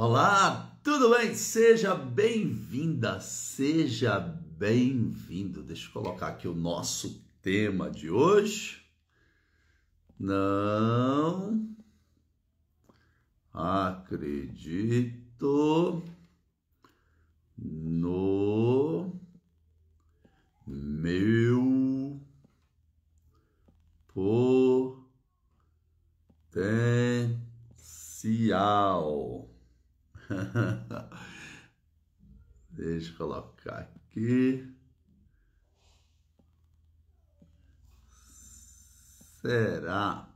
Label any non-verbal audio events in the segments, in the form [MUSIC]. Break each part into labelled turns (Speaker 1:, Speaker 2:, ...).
Speaker 1: Olá, tudo bem? Seja bem-vinda, seja bem-vindo. Deixa eu colocar aqui o nosso tema de hoje. Não acredito no meu potencial. [LAUGHS] Deixa eu colocar aqui. Será?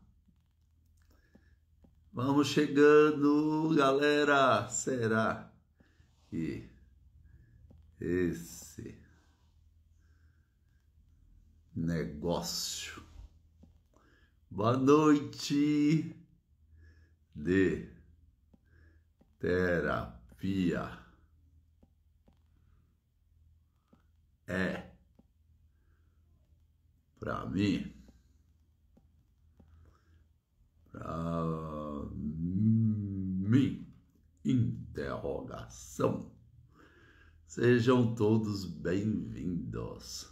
Speaker 1: Vamos chegando, galera. Será que esse negócio? Boa noite. De terapia é para mim para mim interrogação Sejam todos bem-vindos.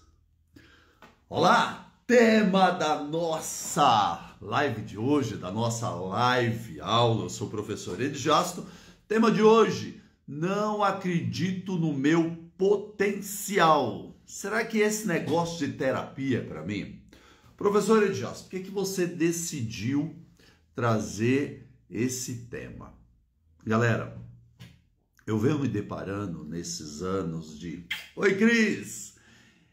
Speaker 1: Olá, tema da nossa live de hoje, da nossa live aula. Eu sou o professor Jasto Tema de hoje: não acredito no meu potencial. Será que esse negócio de terapia é para mim? Professor Edias, por que, é que você decidiu trazer esse tema? Galera, eu venho me deparando nesses anos de. Oi, Cris!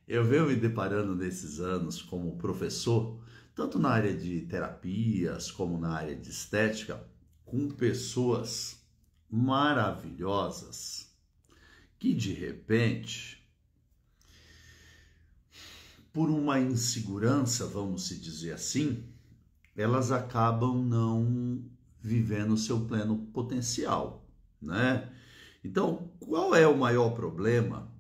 Speaker 1: Eu venho me deparando nesses anos como professor, tanto na área de terapias como na área de estética, com pessoas maravilhosas que de repente, por uma insegurança, vamos se dizer assim, elas acabam não vivendo o seu pleno potencial, né? Então, qual é o maior problema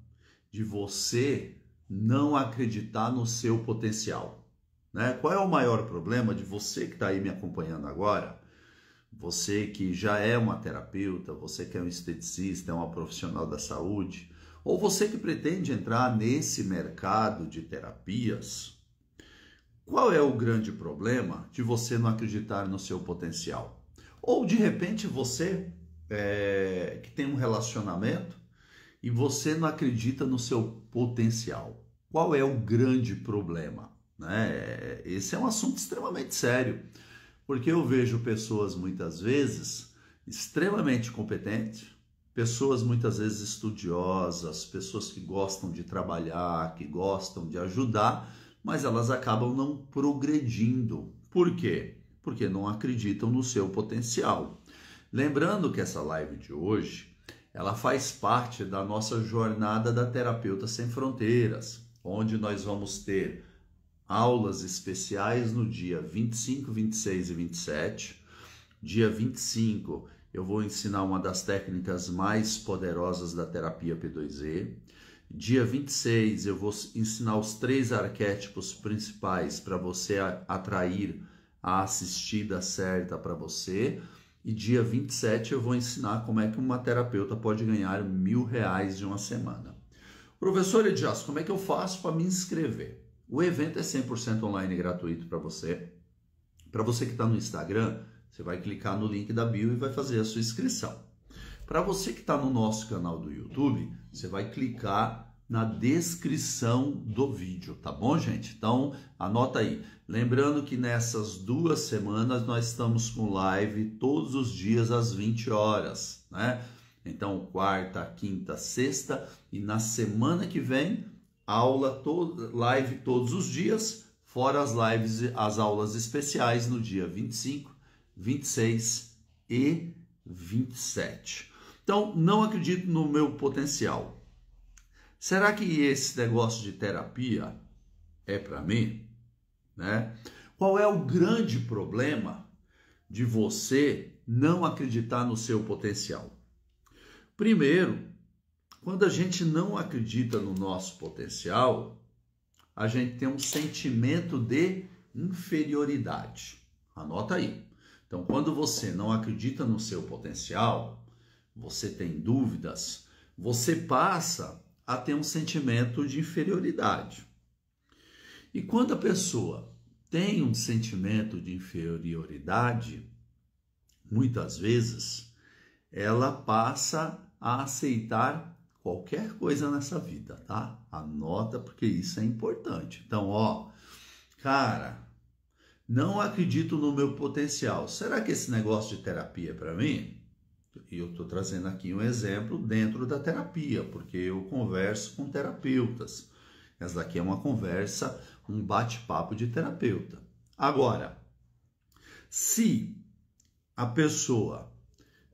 Speaker 1: de você não acreditar no seu potencial? Né? Qual é o maior problema de você que está aí me acompanhando agora você que já é uma terapeuta, você que é um esteticista, é uma profissional da saúde, ou você que pretende entrar nesse mercado de terapias, qual é o grande problema de você não acreditar no seu potencial? Ou de repente você é, que tem um relacionamento e você não acredita no seu potencial. Qual é o grande problema? Né? É, esse é um assunto extremamente sério. Porque eu vejo pessoas muitas vezes extremamente competentes, pessoas muitas vezes estudiosas, pessoas que gostam de trabalhar, que gostam de ajudar, mas elas acabam não progredindo. Por quê? Porque não acreditam no seu potencial. Lembrando que essa live de hoje, ela faz parte da nossa jornada da Terapeuta Sem Fronteiras, onde nós vamos ter aulas especiais no dia 25, 26 e 27. Dia 25, eu vou ensinar uma das técnicas mais poderosas da terapia P2E. Dia 26, eu vou ensinar os três arquétipos principais para você atrair a assistida certa para você. E dia 27 eu vou ensinar como é que uma terapeuta pode ganhar mil reais de uma semana. Professor Edias, como é que eu faço para me inscrever? O evento é 100% online gratuito para você. Para você que está no Instagram, você vai clicar no link da bio e vai fazer a sua inscrição. Para você que está no nosso canal do YouTube, você vai clicar na descrição do vídeo, tá bom, gente? Então, anota aí. Lembrando que nessas duas semanas nós estamos com live todos os dias às 20 horas, né? Então, quarta, quinta, sexta e na semana que vem aula to live todos os dias, fora as lives, as aulas especiais no dia 25, 26 e 27. Então, não acredito no meu potencial. Será que esse negócio de terapia é para mim, né? Qual é o grande problema de você não acreditar no seu potencial? Primeiro, quando a gente não acredita no nosso potencial, a gente tem um sentimento de inferioridade. Anota aí. Então, quando você não acredita no seu potencial, você tem dúvidas, você passa a ter um sentimento de inferioridade. E quando a pessoa tem um sentimento de inferioridade, muitas vezes ela passa a aceitar qualquer coisa nessa vida, tá? Anota porque isso é importante. Então, ó, cara, não acredito no meu potencial. Será que esse negócio de terapia é para mim? E eu estou trazendo aqui um exemplo dentro da terapia, porque eu converso com terapeutas. Essa daqui é uma conversa, um bate-papo de terapeuta. Agora, se a pessoa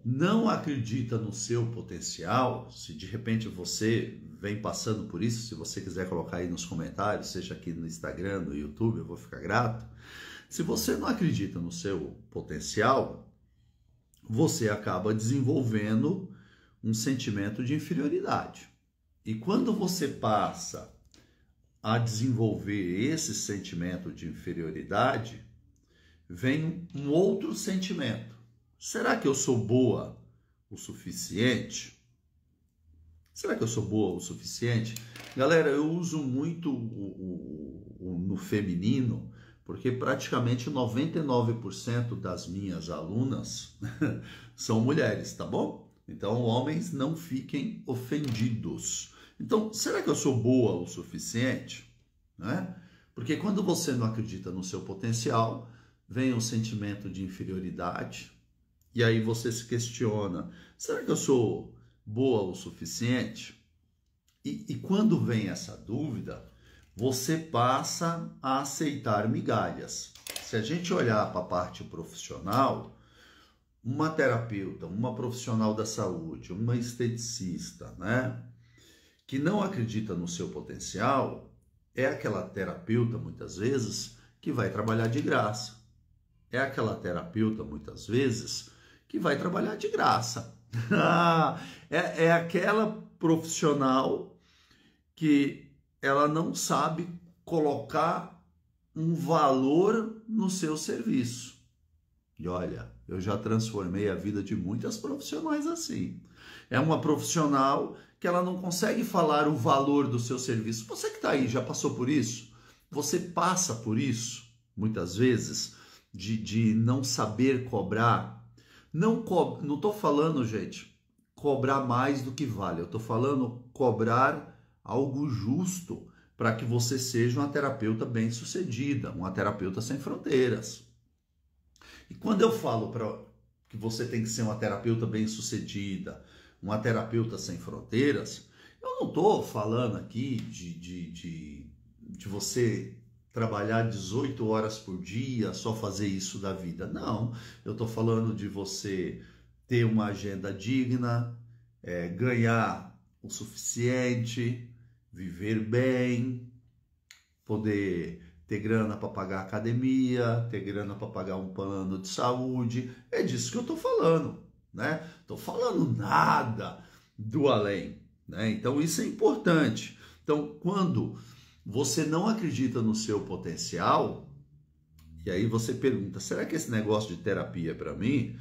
Speaker 1: não acredita no seu potencial, se de repente você vem passando por isso, se você quiser colocar aí nos comentários, seja aqui no Instagram, no YouTube, eu vou ficar grato. Se você não acredita no seu potencial, você acaba desenvolvendo um sentimento de inferioridade. E quando você passa a desenvolver esse sentimento de inferioridade, vem um outro sentimento Será que eu sou boa o suficiente? Será que eu sou boa o suficiente? Galera, eu uso muito o, o, o, no feminino, porque praticamente 99% das minhas alunas [LAUGHS] são mulheres, tá bom? Então, homens, não fiquem ofendidos. Então, será que eu sou boa o suficiente? É? Porque quando você não acredita no seu potencial, vem um sentimento de inferioridade, e aí você se questiona: será que eu sou boa o suficiente? E, e quando vem essa dúvida, você passa a aceitar migalhas. Se a gente olhar para a parte profissional, uma terapeuta, uma profissional da saúde, uma esteticista, né, que não acredita no seu potencial, é aquela terapeuta muitas vezes que vai trabalhar de graça. É aquela terapeuta muitas vezes que vai trabalhar de graça. [LAUGHS] é, é aquela profissional que ela não sabe colocar um valor no seu serviço. E olha, eu já transformei a vida de muitas profissionais assim. É uma profissional que ela não consegue falar o valor do seu serviço. Você que está aí já passou por isso? Você passa por isso, muitas vezes, de, de não saber cobrar não co... não estou falando, gente, cobrar mais do que vale. Eu estou falando cobrar algo justo para que você seja uma terapeuta bem-sucedida, uma terapeuta sem fronteiras. E quando eu falo para que você tem que ser uma terapeuta bem-sucedida, uma terapeuta sem fronteiras, eu não estou falando aqui de, de, de, de você trabalhar 18 horas por dia, só fazer isso da vida. Não, eu estou falando de você ter uma agenda digna, é, ganhar o suficiente, viver bem, poder ter grana para pagar academia, ter grana para pagar um plano de saúde. É disso que eu estou falando, né? Estou falando nada do além, né? Então isso é importante. Então quando você não acredita no seu potencial, e aí você pergunta: será que esse negócio de terapia é para mim?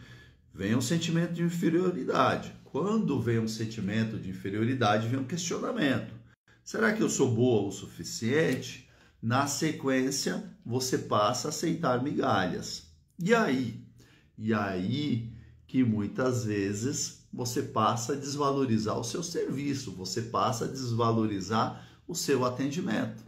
Speaker 1: Vem um sentimento de inferioridade. Quando vem um sentimento de inferioridade, vem um questionamento: será que eu sou boa o suficiente? Na sequência, você passa a aceitar migalhas. E aí? E aí que muitas vezes você passa a desvalorizar o seu serviço, você passa a desvalorizar o seu atendimento.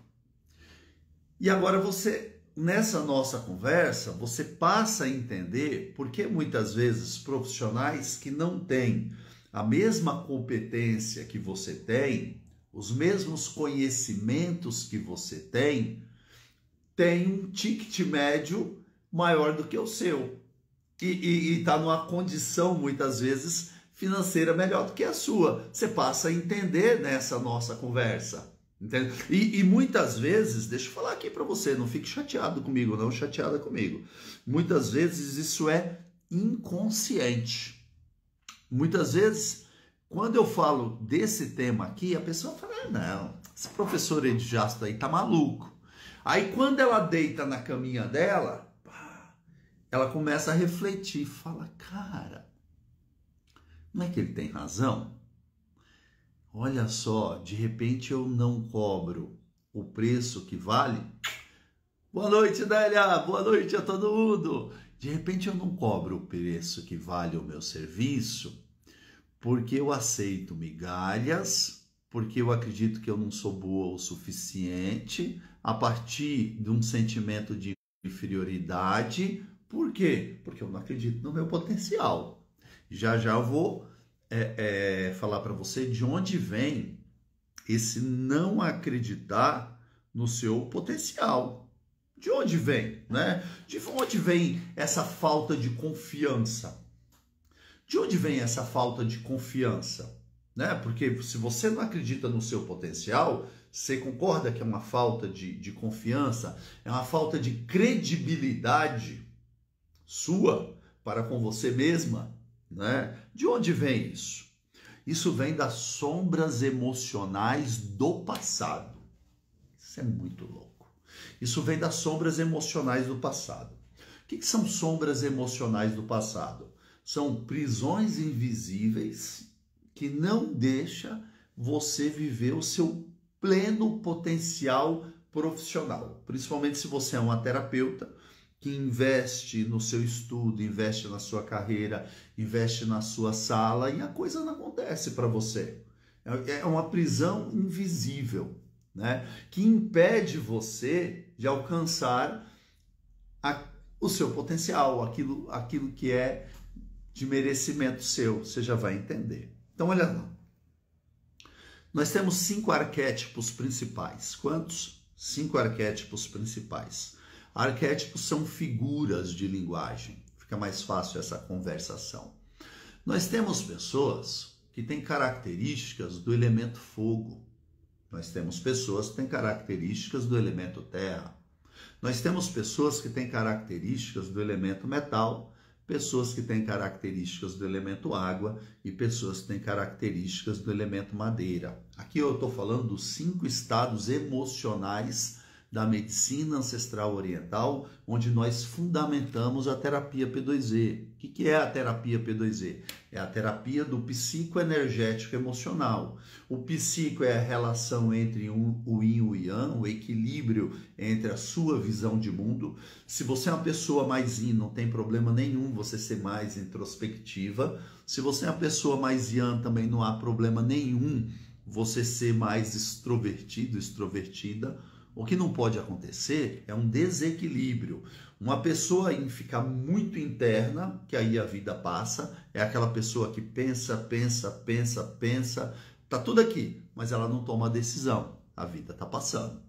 Speaker 1: E agora você, nessa nossa conversa, você passa a entender por que muitas vezes profissionais que não têm a mesma competência que você tem, os mesmos conhecimentos que você tem, têm um ticket médio maior do que o seu. E está numa condição, muitas vezes, financeira melhor do que a sua. Você passa a entender nessa nossa conversa. Entende? E, e muitas vezes, deixa eu falar aqui para você, não fique chateado comigo, não chateada comigo. Muitas vezes isso é inconsciente. Muitas vezes, quando eu falo desse tema aqui, a pessoa fala: ah, não, esse professor Edjasta aí tá maluco. Aí quando ela deita na caminha dela, ela começa a refletir, fala: cara, não é que ele tem razão? olha só, de repente eu não cobro o preço que vale. Boa noite, Nélia! Boa noite a todo mundo! De repente eu não cobro o preço que vale o meu serviço, porque eu aceito migalhas, porque eu acredito que eu não sou boa o suficiente, a partir de um sentimento de inferioridade. Por quê? Porque eu não acredito no meu potencial. Já já eu vou é, é, falar para você de onde vem esse não acreditar no seu potencial. De onde vem, né? De onde vem essa falta de confiança? De onde vem essa falta de confiança? Né? Porque se você não acredita no seu potencial, você concorda que é uma falta de, de confiança, é uma falta de credibilidade sua para com você mesma, né? De onde vem isso? Isso vem das sombras emocionais do passado. Isso é muito louco. Isso vem das sombras emocionais do passado. O que, que são sombras emocionais do passado? São prisões invisíveis que não deixa você viver o seu pleno potencial profissional, principalmente se você é uma terapeuta que investe no seu estudo, investe na sua carreira, investe na sua sala e a coisa não acontece para você. É, é uma prisão invisível, né? Que impede você de alcançar a, o seu potencial, aquilo, aquilo que é de merecimento seu. Você já vai entender. Então, olha lá. Nós temos cinco arquétipos principais. Quantos? Cinco arquétipos principais. Arquétipos são figuras de linguagem fica mais fácil essa conversação. Nós temos pessoas que têm características do elemento fogo. Nós temos pessoas que têm características do elemento terra. Nós temos pessoas que têm características do elemento metal, pessoas que têm características do elemento água e pessoas que têm características do elemento madeira. Aqui eu estou falando dos cinco estados emocionais da medicina ancestral oriental, onde nós fundamentamos a terapia P2E. O que é a terapia P2E? É a terapia do psicoenergético emocional. O psico é a relação entre o yin e o yang, o equilíbrio entre a sua visão de mundo. Se você é uma pessoa mais yin, não tem problema nenhum você ser mais introspectiva. Se você é uma pessoa mais yang, também não há problema nenhum você ser mais extrovertido, extrovertida o que não pode acontecer é um desequilíbrio. Uma pessoa em ficar muito interna, que aí a vida passa, é aquela pessoa que pensa, pensa, pensa, pensa, tá tudo aqui, mas ela não toma decisão. A vida tá passando.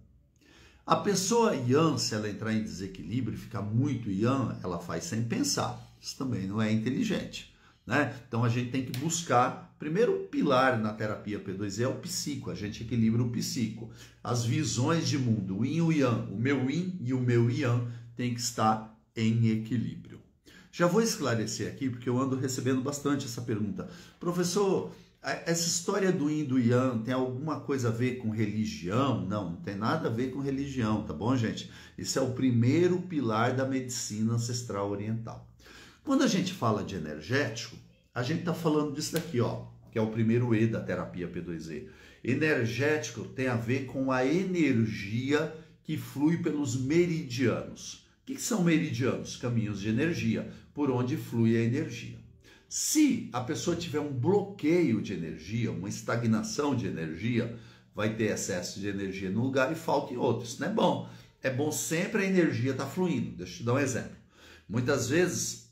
Speaker 1: A pessoa Ian, se ela entrar em desequilíbrio e ficar muito Ian, ela faz sem pensar. Isso também não é inteligente, né? Então a gente tem que buscar Primeiro pilar na terapia P2 é o psico, a gente equilibra o psico. As visões de mundo, o yin e o yang, o meu yin e o meu yang tem que estar em equilíbrio. Já vou esclarecer aqui, porque eu ando recebendo bastante essa pergunta. Professor, essa história do yin e do yang tem alguma coisa a ver com religião? Não, não tem nada a ver com religião, tá bom, gente? Isso é o primeiro pilar da medicina ancestral oriental. Quando a gente fala de energético, a gente está falando disso daqui, ó, que é o primeiro E da terapia P2E. Energético tem a ver com a energia que flui pelos meridianos. O que são meridianos? Caminhos de energia, por onde flui a energia. Se a pessoa tiver um bloqueio de energia, uma estagnação de energia, vai ter excesso de energia num lugar e falta em outro. Isso não é bom. É bom sempre a energia estar tá fluindo. Deixa eu te dar um exemplo. Muitas vezes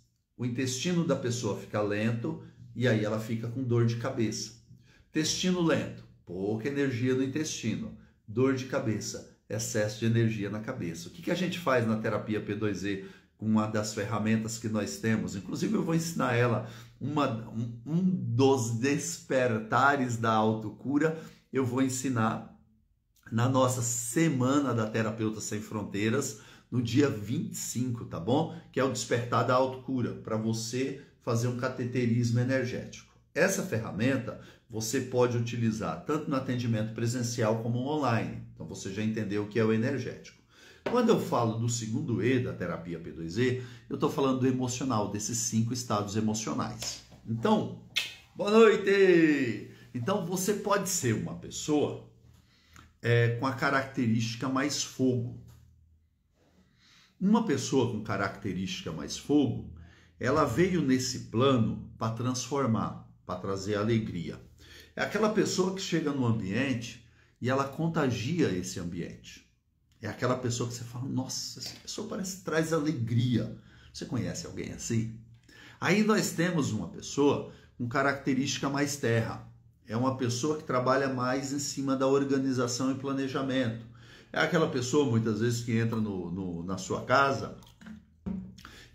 Speaker 1: o intestino da pessoa fica lento e aí ela fica com dor de cabeça. Intestino lento, pouca energia no intestino, dor de cabeça, excesso de energia na cabeça. O que, que a gente faz na terapia P2E? com Uma das ferramentas que nós temos, inclusive eu vou ensinar ela, uma, um, um dos despertares da autocura, eu vou ensinar na nossa Semana da Terapeuta Sem Fronteiras no dia 25, tá bom? Que é o despertar da autocura, para você fazer um cateterismo energético. Essa ferramenta você pode utilizar tanto no atendimento presencial como online. Então você já entendeu o que é o energético. Quando eu falo do segundo E da terapia P2E, eu estou falando do emocional, desses cinco estados emocionais. Então, boa noite! Então você pode ser uma pessoa é, com a característica mais fogo, uma pessoa com característica mais fogo, ela veio nesse plano para transformar, para trazer alegria. É aquela pessoa que chega no ambiente e ela contagia esse ambiente. É aquela pessoa que você fala, nossa, essa pessoa parece que traz alegria. Você conhece alguém assim? Aí nós temos uma pessoa com característica mais terra. É uma pessoa que trabalha mais em cima da organização e planejamento. É aquela pessoa, muitas vezes, que entra no, no, na sua casa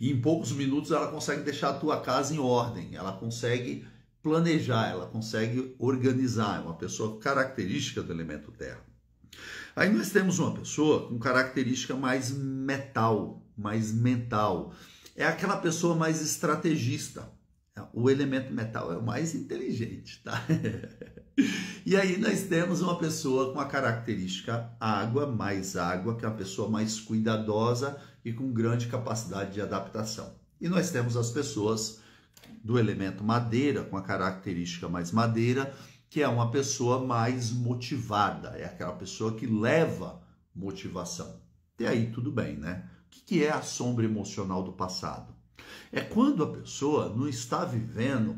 Speaker 1: e em poucos minutos ela consegue deixar a tua casa em ordem, ela consegue planejar, ela consegue organizar. É uma pessoa característica do elemento terra. Aí nós temos uma pessoa com característica mais metal, mais mental. É aquela pessoa mais estrategista. O elemento metal é o mais inteligente, tá? [LAUGHS] E aí nós temos uma pessoa com a característica água, mais água, que é uma pessoa mais cuidadosa e com grande capacidade de adaptação. E nós temos as pessoas do elemento madeira, com a característica mais madeira, que é uma pessoa mais motivada, é aquela pessoa que leva motivação. Até aí tudo bem, né? O que é a sombra emocional do passado? É quando a pessoa não está vivendo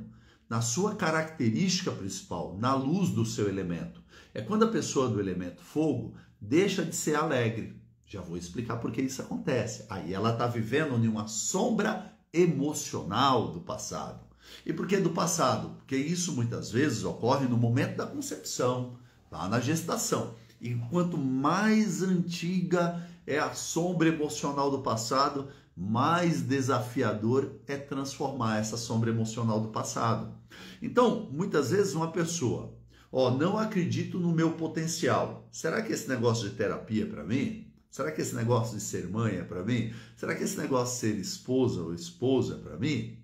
Speaker 1: na sua característica principal, na luz do seu elemento. É quando a pessoa do elemento fogo deixa de ser alegre. Já vou explicar por que isso acontece. Aí ela está vivendo em uma sombra emocional do passado. E por que do passado? Porque isso muitas vezes ocorre no momento da concepção, lá na gestação. E quanto mais antiga é a sombra emocional do passado, mais desafiador é transformar essa sombra emocional do passado. Então, muitas vezes uma pessoa, ó, não acredito no meu potencial. Será que esse negócio de terapia é para mim? Será que esse negócio de ser mãe é para mim? Será que esse negócio de ser esposa ou esposa é para mim?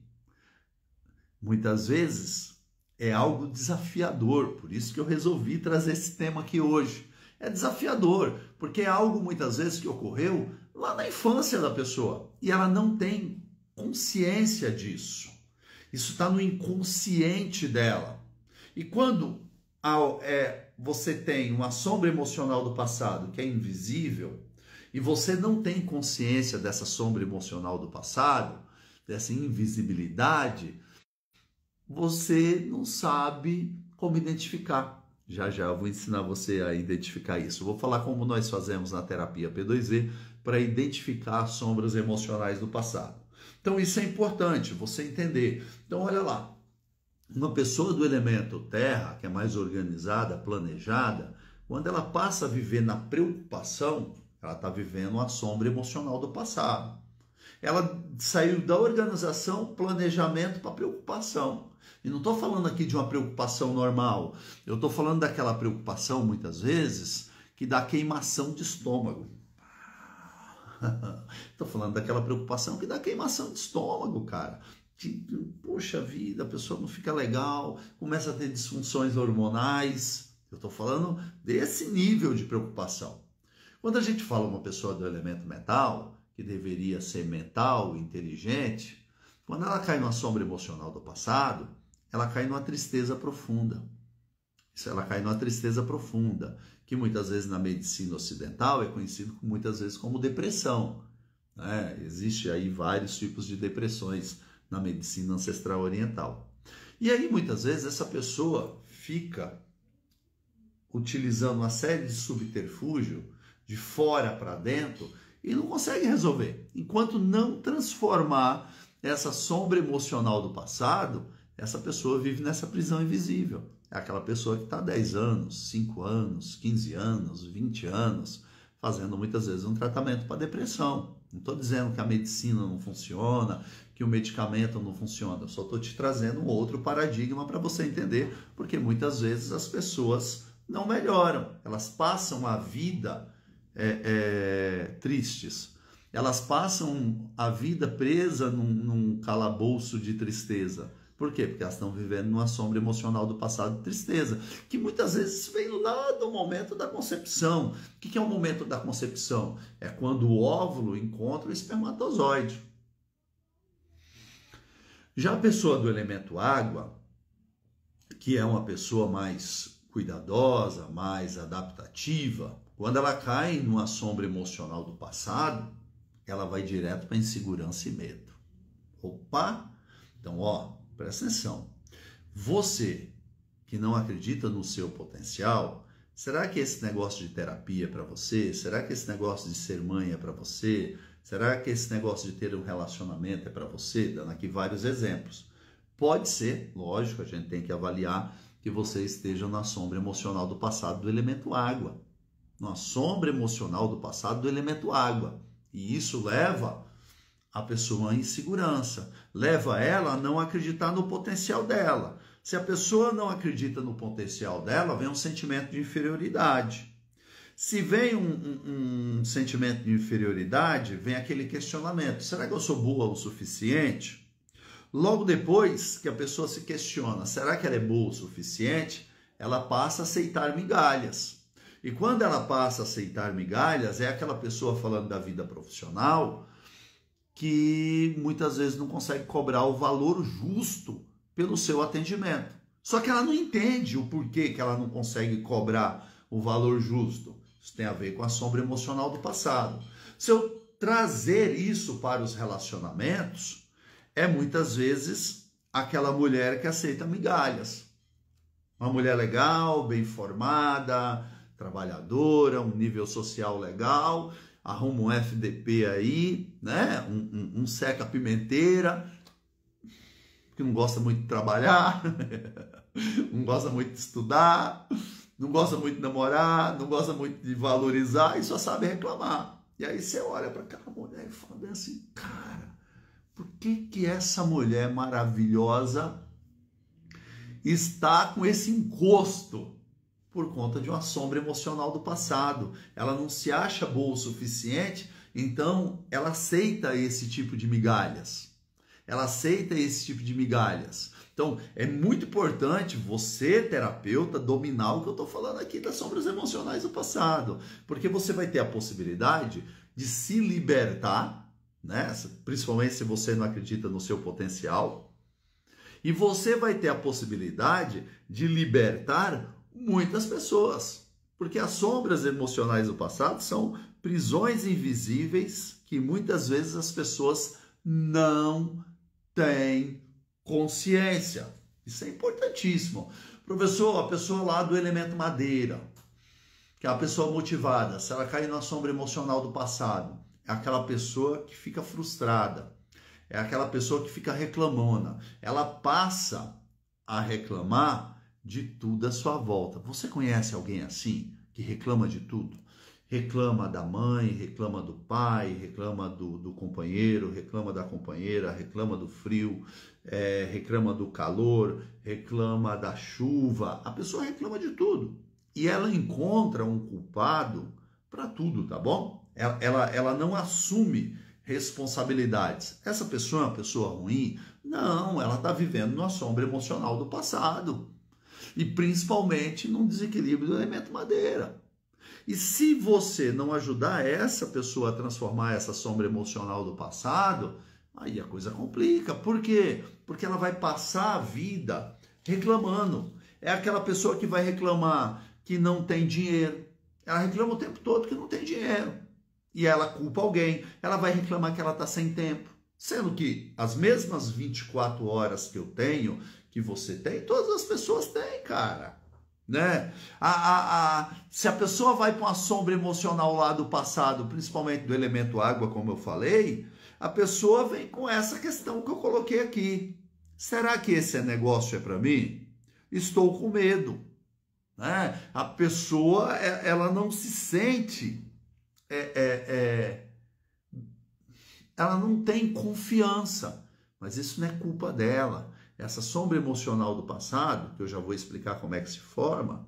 Speaker 1: Muitas vezes é algo desafiador, por isso que eu resolvi trazer esse tema aqui hoje. É desafiador, porque é algo muitas vezes que ocorreu lá na infância da pessoa e ela não tem consciência disso. Isso está no inconsciente dela. E quando a, é, você tem uma sombra emocional do passado que é invisível e você não tem consciência dessa sombra emocional do passado, dessa invisibilidade, você não sabe como identificar. Já já eu vou ensinar você a identificar isso. Eu vou falar como nós fazemos na terapia P2E para identificar sombras emocionais do passado. Então isso é importante você entender. Então olha lá, uma pessoa do elemento terra, que é mais organizada, planejada, quando ela passa a viver na preocupação, ela está vivendo a sombra emocional do passado. Ela saiu da organização, planejamento para preocupação. E não estou falando aqui de uma preocupação normal. Eu estou falando daquela preocupação, muitas vezes, que dá queimação de estômago. Estou [LAUGHS] falando daquela preocupação que dá queimação de estômago, cara. Tipo, poxa vida, a pessoa não fica legal, começa a ter disfunções hormonais. Eu estou falando desse nível de preocupação. Quando a gente fala uma pessoa do elemento metal, que deveria ser mental, inteligente, quando ela cai numa sombra emocional do passado, ela cai numa tristeza profunda. Isso, ela cai numa tristeza profunda que muitas vezes na medicina ocidental é conhecido muitas vezes como depressão. Né? Existe aí vários tipos de depressões na medicina ancestral oriental. E aí muitas vezes essa pessoa fica utilizando uma série de subterfúgio de fora para dentro e não consegue resolver. Enquanto não transformar essa sombra emocional do passado, essa pessoa vive nessa prisão invisível aquela pessoa que está 10 anos, 5 anos, 15 anos, 20 anos, fazendo muitas vezes um tratamento para depressão. Não estou dizendo que a medicina não funciona, que o medicamento não funciona. Eu só estou te trazendo um outro paradigma para você entender, porque muitas vezes as pessoas não melhoram. Elas passam a vida é, é, tristes. Elas passam a vida presa num, num calabouço de tristeza. Por quê? Porque elas estão vivendo numa sombra emocional do passado de tristeza, que muitas vezes vem lá do momento da concepção. O que é o momento da concepção? É quando o óvulo encontra o espermatozoide. Já a pessoa do elemento água, que é uma pessoa mais cuidadosa, mais adaptativa, quando ela cai numa sombra emocional do passado, ela vai direto para insegurança e medo. Opa! Então, ó, Presta atenção. Você que não acredita no seu potencial, será que esse negócio de terapia é para você? Será que esse negócio de ser mãe é para você? Será que esse negócio de ter um relacionamento é para você? Dando aqui vários exemplos. Pode ser, lógico, a gente tem que avaliar que você esteja na sombra emocional do passado do elemento água. Na sombra emocional do passado do elemento água. E isso leva a pessoa em insegurança, leva ela a não acreditar no potencial dela. Se a pessoa não acredita no potencial dela, vem um sentimento de inferioridade. Se vem um, um, um sentimento de inferioridade, vem aquele questionamento: será que eu sou boa o suficiente? Logo depois que a pessoa se questiona: será que ela é boa o suficiente? Ela passa a aceitar migalhas. E quando ela passa a aceitar migalhas, é aquela pessoa falando da vida profissional que muitas vezes não consegue cobrar o valor justo pelo seu atendimento. Só que ela não entende o porquê que ela não consegue cobrar o valor justo. Isso tem a ver com a sombra emocional do passado. Se eu trazer isso para os relacionamentos, é muitas vezes aquela mulher que aceita migalhas. Uma mulher legal, bem formada, trabalhadora, um nível social legal, arruma um FDP aí, né? Um, um, um seca pimenteira, que não gosta muito de trabalhar, [LAUGHS] não gosta muito de estudar, não gosta muito de namorar, não gosta muito de valorizar e só sabe reclamar. E aí você olha para aquela mulher e fala assim, cara, por que que essa mulher maravilhosa está com esse encosto? por conta de uma sombra emocional do passado. Ela não se acha boa o suficiente, então ela aceita esse tipo de migalhas. Ela aceita esse tipo de migalhas. Então, é muito importante você, terapeuta, dominar o que eu estou falando aqui das sombras emocionais do passado, porque você vai ter a possibilidade de se libertar, né? principalmente se você não acredita no seu potencial, e você vai ter a possibilidade de libertar muitas pessoas, porque as sombras emocionais do passado são prisões invisíveis que muitas vezes as pessoas não têm consciência. Isso é importantíssimo. Professor, a pessoa lá do elemento madeira, que é a pessoa motivada, se ela cair na sombra emocional do passado, é aquela pessoa que fica frustrada, é aquela pessoa que fica reclamona. Ela passa a reclamar de tudo à sua volta. Você conhece alguém assim, que reclama de tudo? Reclama da mãe, reclama do pai, reclama do, do companheiro, reclama da companheira, reclama do frio, é, reclama do calor, reclama da chuva. A pessoa reclama de tudo. E ela encontra um culpado para tudo, tá bom? Ela, ela, ela não assume responsabilidades. Essa pessoa é uma pessoa ruim? Não, ela está vivendo na sombra emocional do passado e principalmente num desequilíbrio do elemento madeira. E se você não ajudar essa pessoa a transformar essa sombra emocional do passado, aí a coisa complica. Por quê? Porque ela vai passar a vida reclamando. É aquela pessoa que vai reclamar que não tem dinheiro. Ela reclama o tempo todo que não tem dinheiro. E ela culpa alguém. Ela vai reclamar que ela está sem tempo. Sendo que as mesmas 24 horas que eu tenho, que você tem, todas as pessoas têm, cara. Né? A, a, a, se a pessoa vai para uma sombra emocional lá do passado, principalmente do elemento água, como eu falei, a pessoa vem com essa questão que eu coloquei aqui. Será que esse negócio é para mim? Estou com medo. Né? A pessoa é, ela não se sente, é, é, é, ela não tem confiança, mas isso não é culpa dela. Essa sombra emocional do passado, que eu já vou explicar como é que se forma,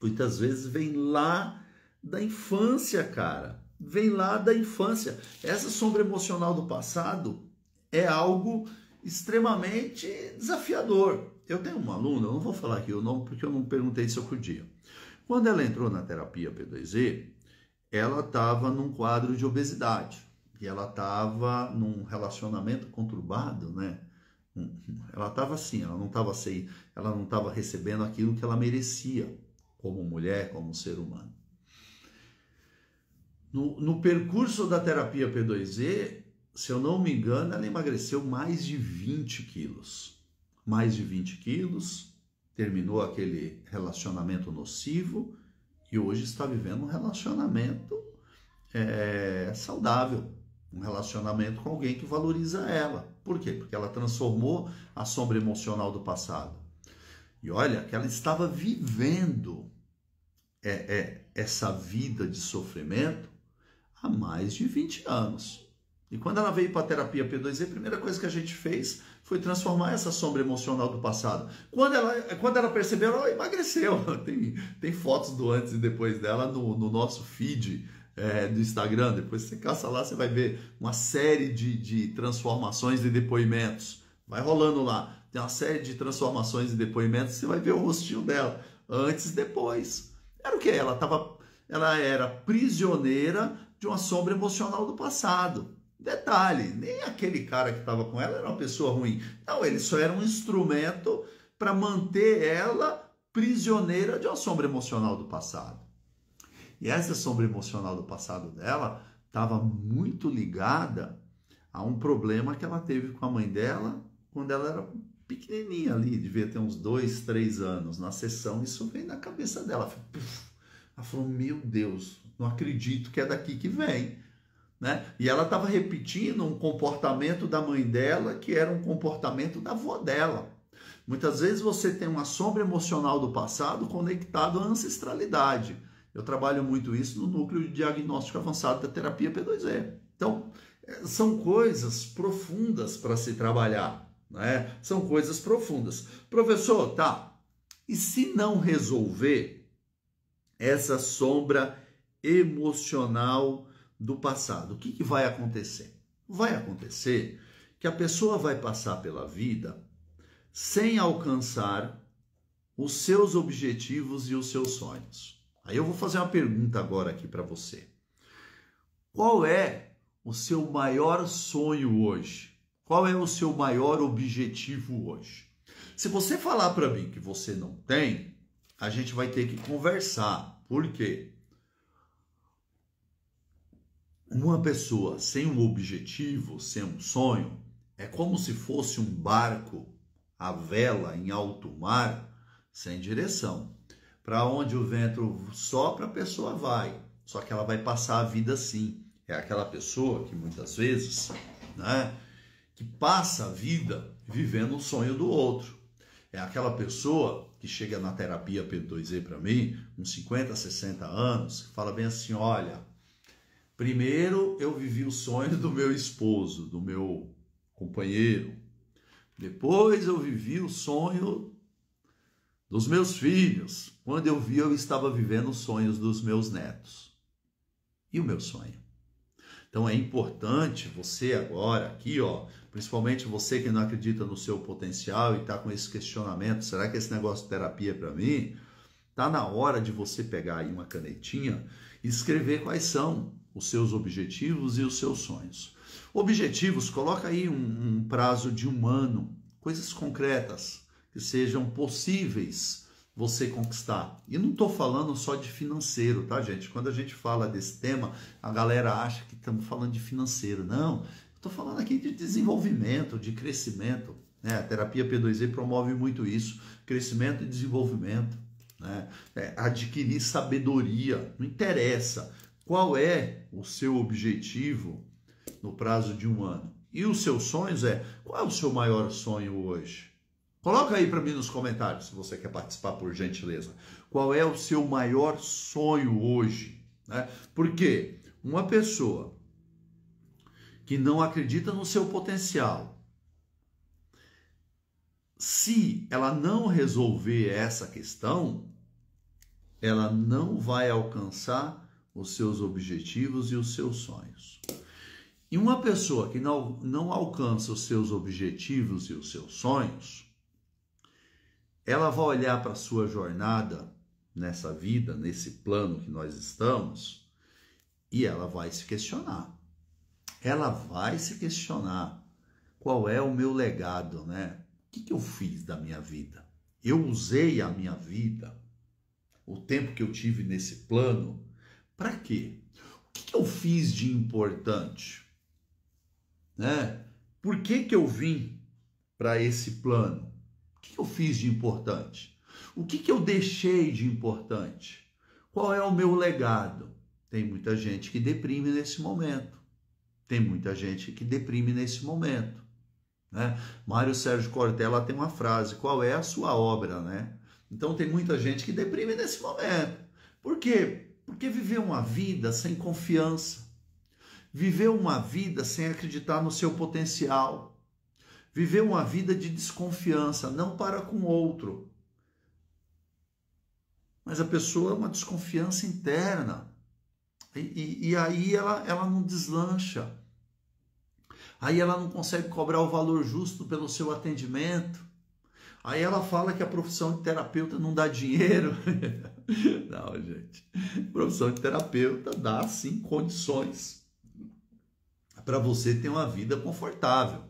Speaker 1: muitas vezes vem lá da infância, cara. Vem lá da infância. Essa sombra emocional do passado é algo extremamente desafiador. Eu tenho uma aluna, eu não vou falar aqui o nome porque eu não perguntei se eu podia. Quando ela entrou na terapia P2E, ela estava num quadro de obesidade e ela estava num relacionamento conturbado, né? Ela estava assim, ela não estava sem, ela não estava recebendo aquilo que ela merecia como mulher, como ser humano. No, no percurso da terapia P2E, se eu não me engano, ela emagreceu mais de 20 quilos. Mais de 20 quilos, terminou aquele relacionamento nocivo e hoje está vivendo um relacionamento é, saudável, um relacionamento com alguém que valoriza ela. Por quê? Porque ela transformou a sombra emocional do passado. E olha que ela estava vivendo é, é, essa vida de sofrimento há mais de 20 anos. E quando ela veio para a terapia P2E, a primeira coisa que a gente fez foi transformar essa sombra emocional do passado. Quando ela, quando ela percebeu, ela emagreceu. [LAUGHS] Tem, tem fotos do antes e depois dela no, no nosso feed é, do Instagram, depois você caça lá, você vai ver uma série de, de transformações e de depoimentos. Vai rolando lá. Tem uma série de transformações e depoimentos, você vai ver o rostinho dela. Antes, depois. Era o que? Ela tava, ela era prisioneira de uma sombra emocional do passado. Detalhe, nem aquele cara que estava com ela era uma pessoa ruim. Não, ele só era um instrumento para manter ela prisioneira de uma sombra emocional do passado. E essa sombra emocional do passado dela estava muito ligada a um problema que ela teve com a mãe dela quando ela era pequenininha ali, devia ter uns dois, três anos na sessão. Isso vem na cabeça dela. Ela falou: Meu Deus, não acredito que é daqui que vem. Né? E ela estava repetindo um comportamento da mãe dela que era um comportamento da avó dela. Muitas vezes você tem uma sombra emocional do passado conectado à ancestralidade. Eu trabalho muito isso no núcleo de diagnóstico avançado da terapia P2E. Então, eh, são coisas profundas para se trabalhar, né? São coisas profundas. Professor, tá. E se não resolver essa sombra emocional do passado, o que, que vai acontecer? Vai acontecer que a pessoa vai passar pela vida sem alcançar os seus objetivos e os seus sonhos. Aí eu vou fazer uma pergunta agora aqui para você. Qual é o seu maior sonho hoje? Qual é o seu maior objetivo hoje? Se você falar para mim que você não tem, a gente vai ter que conversar. Por quê? Uma pessoa sem um objetivo, sem um sonho, é como se fosse um barco à vela em alto mar sem direção. Para onde o vento sopra, a pessoa vai. Só que ela vai passar a vida assim. É aquela pessoa que muitas vezes, né, que passa a vida vivendo o sonho do outro. É aquela pessoa que chega na terapia P2E para mim, uns 50, 60 anos, que fala bem assim: olha, primeiro eu vivi o sonho do meu esposo, do meu companheiro. Depois eu vivi o sonho dos meus filhos. Quando eu vi, eu estava vivendo os sonhos dos meus netos. E o meu sonho? Então é importante você agora aqui, ó, principalmente você que não acredita no seu potencial e está com esse questionamento, será que esse negócio de terapia é para mim? Tá na hora de você pegar aí uma canetinha e escrever quais são os seus objetivos e os seus sonhos. Objetivos, coloca aí um, um prazo de um ano, coisas concretas que sejam possíveis você conquistar. E não estou falando só de financeiro, tá, gente? Quando a gente fala desse tema, a galera acha que estamos falando de financeiro. Não, estou falando aqui de desenvolvimento, de crescimento. Né? A terapia P2E promove muito isso: crescimento e desenvolvimento. Né? É, adquirir sabedoria, não interessa qual é o seu objetivo no prazo de um ano. E os seus sonhos é qual é o seu maior sonho hoje? Coloca aí para mim nos comentários se você quer participar, por gentileza. Qual é o seu maior sonho hoje? Né? Porque uma pessoa que não acredita no seu potencial, se ela não resolver essa questão, ela não vai alcançar os seus objetivos e os seus sonhos. E uma pessoa que não, não alcança os seus objetivos e os seus sonhos, ela vai olhar para a sua jornada nessa vida, nesse plano que nós estamos, e ela vai se questionar. Ela vai se questionar qual é o meu legado, né? O que, que eu fiz da minha vida? Eu usei a minha vida, o tempo que eu tive nesse plano, para quê? O que, que eu fiz de importante? Né? Por que, que eu vim para esse plano? que eu fiz de importante? O que, que eu deixei de importante? Qual é o meu legado? Tem muita gente que deprime nesse momento. Tem muita gente que deprime nesse momento. Né? Mário Sérgio Cortella tem uma frase: qual é a sua obra? Né? Então tem muita gente que deprime nesse momento. Por quê? Porque viveu uma vida sem confiança, viveu uma vida sem acreditar no seu potencial, Viver uma vida de desconfiança, não para com o outro. Mas a pessoa é uma desconfiança interna. E, e, e aí ela, ela não deslancha. Aí ela não consegue cobrar o valor justo pelo seu atendimento. Aí ela fala que a profissão de terapeuta não dá dinheiro. [LAUGHS] não, gente. profissão de terapeuta dá sim condições para você ter uma vida confortável.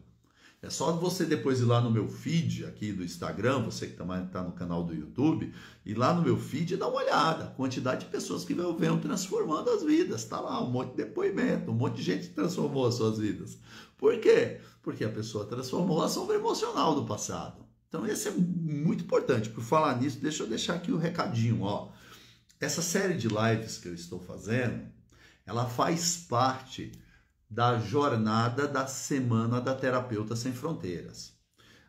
Speaker 1: É só você depois ir lá no meu feed aqui do Instagram, você que também está no canal do YouTube, e lá no meu feed e dar uma olhada. A quantidade de pessoas que venham transformando as vidas. Está lá um monte de depoimento, um monte de gente transformou as suas vidas. Por quê? Porque a pessoa transformou a sombra emocional do passado. Então, esse é muito importante. Por falar nisso, deixa eu deixar aqui o um recadinho. Ó. Essa série de lives que eu estou fazendo, ela faz parte da jornada da Semana da Terapeuta Sem Fronteiras.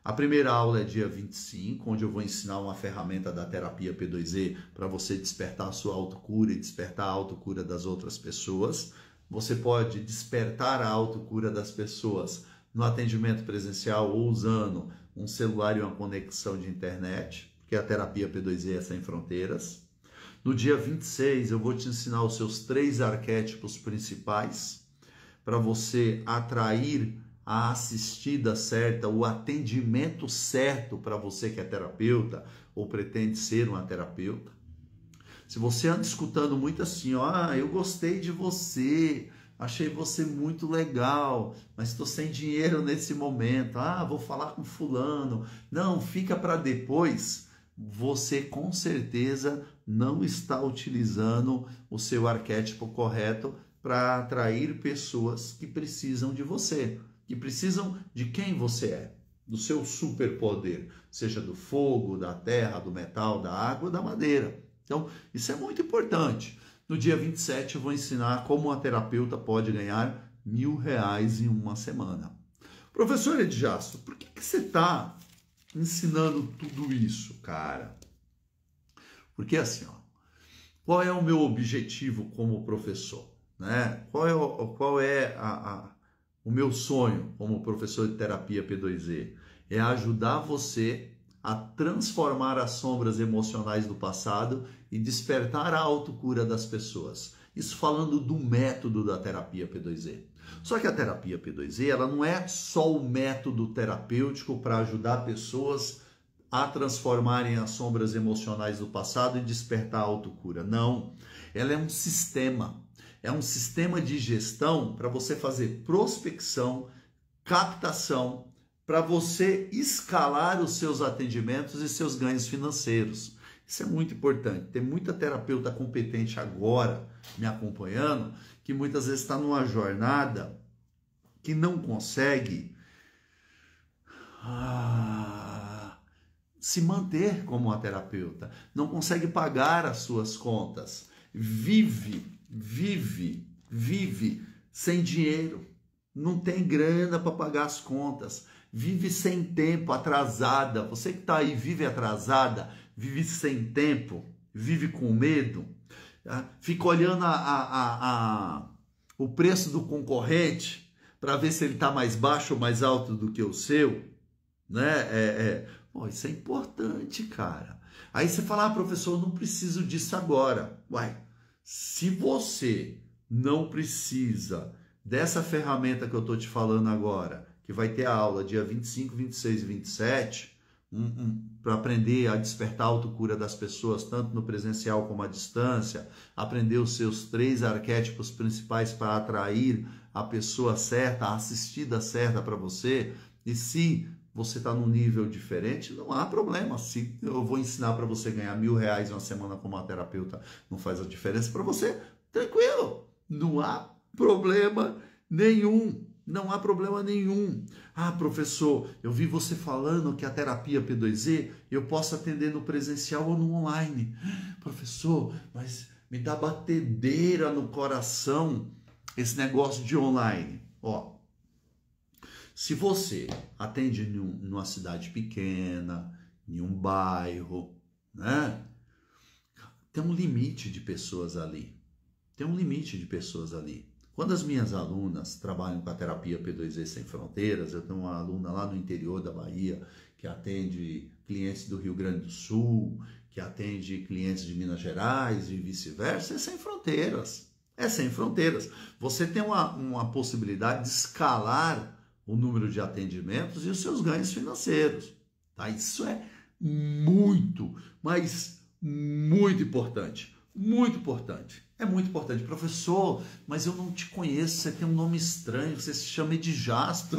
Speaker 1: A primeira aula é dia 25, onde eu vou ensinar uma ferramenta da terapia P2E para você despertar a sua autocura e despertar a autocura das outras pessoas. Você pode despertar a autocura das pessoas no atendimento presencial ou usando um celular e uma conexão de internet, porque a terapia P2E é sem fronteiras. No dia 26, eu vou te ensinar os seus três arquétipos principais para você atrair a assistida certa, o atendimento certo para você que é terapeuta ou pretende ser uma terapeuta. Se você anda escutando muito assim, ó, ah, eu gostei de você, achei você muito legal, mas estou sem dinheiro nesse momento, ah, vou falar com fulano, não, fica para depois, você com certeza não está utilizando o seu arquétipo correto para atrair pessoas que precisam de você, que precisam de quem você é, do seu superpoder, seja do fogo, da terra, do metal, da água, da madeira. Então, isso é muito importante. No dia 27 eu vou ensinar como uma terapeuta pode ganhar mil reais em uma semana. Professor Edjastro, por que, que você está ensinando tudo isso, cara? Porque assim, ó, qual é o meu objetivo como professor? Né? Qual é, o, qual é a, a, o meu sonho como professor de terapia P2E? É ajudar você a transformar as sombras emocionais do passado e despertar a autocura das pessoas. Isso falando do método da terapia P2E. Só que a terapia P2E ela não é só o método terapêutico para ajudar pessoas a transformarem as sombras emocionais do passado e despertar a autocura. Não. Ela é um sistema. É um sistema de gestão para você fazer prospecção, captação, para você escalar os seus atendimentos e seus ganhos financeiros. Isso é muito importante. Tem muita terapeuta competente agora me acompanhando que muitas vezes está numa jornada que não consegue ah, se manter como uma terapeuta, não consegue pagar as suas contas, vive vive, vive sem dinheiro, não tem grana para pagar as contas, vive sem tempo, atrasada. Você que está aí vive atrasada, vive sem tempo, vive com medo, tá? fica olhando a, a, a, o preço do concorrente para ver se ele está mais baixo ou mais alto do que o seu, né? É, é. Bom, isso é importante, cara. Aí você fala, ah, professor, eu não preciso disso agora. Uai, se você não precisa dessa ferramenta que eu estou te falando agora, que vai ter a aula dia 25, 26 e 27, um, um, para aprender a despertar a autocura das pessoas, tanto no presencial como à distância, aprender os seus três arquétipos principais para atrair a pessoa certa, a assistida certa para você, e se você está num nível diferente, não há problema. Se eu vou ensinar para você ganhar mil reais uma semana como uma terapeuta, não faz a diferença para você, tranquilo, não há problema nenhum. Não há problema nenhum. Ah, professor, eu vi você falando que a terapia P2E eu posso atender no presencial ou no online. Professor, mas me dá batedeira no coração esse negócio de online. Ó, se você atende numa cidade pequena, em um bairro, né? Tem um limite de pessoas ali. Tem um limite de pessoas ali. Quando as minhas alunas trabalham com a terapia P2E Sem Fronteiras, eu tenho uma aluna lá no interior da Bahia que atende clientes do Rio Grande do Sul, que atende clientes de Minas Gerais e vice-versa, é sem fronteiras. É sem fronteiras. Você tem uma, uma possibilidade de escalar o número de atendimentos e os seus ganhos financeiros. Tá? Isso é muito, mas muito importante. Muito importante. É muito importante. Professor, mas eu não te conheço, você tem um nome estranho, você se chama Edjasto.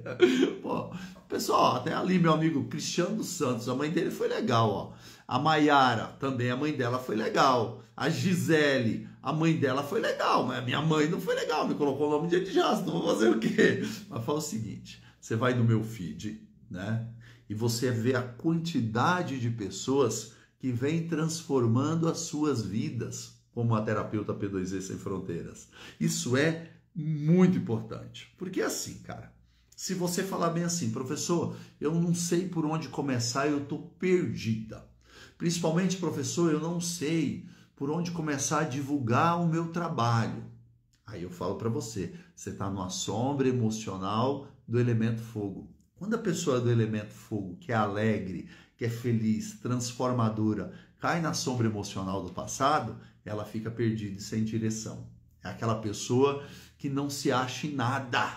Speaker 1: [LAUGHS] Pô, pessoal, até ali meu amigo Cristiano Santos, a mãe dele foi legal, ó. A Maiara, também a mãe dela foi legal. A Gisele, a mãe dela foi legal, mas a minha mãe não foi legal, me colocou o nome de Edjasto, vou fazer o quê? Mas fala o seguinte, você vai no meu feed, né? E você vê a quantidade de pessoas que vem transformando as suas vidas, como a terapeuta P2E Sem Fronteiras. Isso é muito importante. Porque é assim, cara, se você falar bem assim, professor, eu não sei por onde começar, eu estou perdida. Principalmente, professor, eu não sei por onde começar a divulgar o meu trabalho. Aí eu falo para você, você está numa sombra emocional do elemento fogo. Quando a pessoa é do elemento fogo, que é alegre, que é feliz, transformadora, cai na sombra emocional do passado, ela fica perdida e sem direção. É aquela pessoa que não se acha em nada.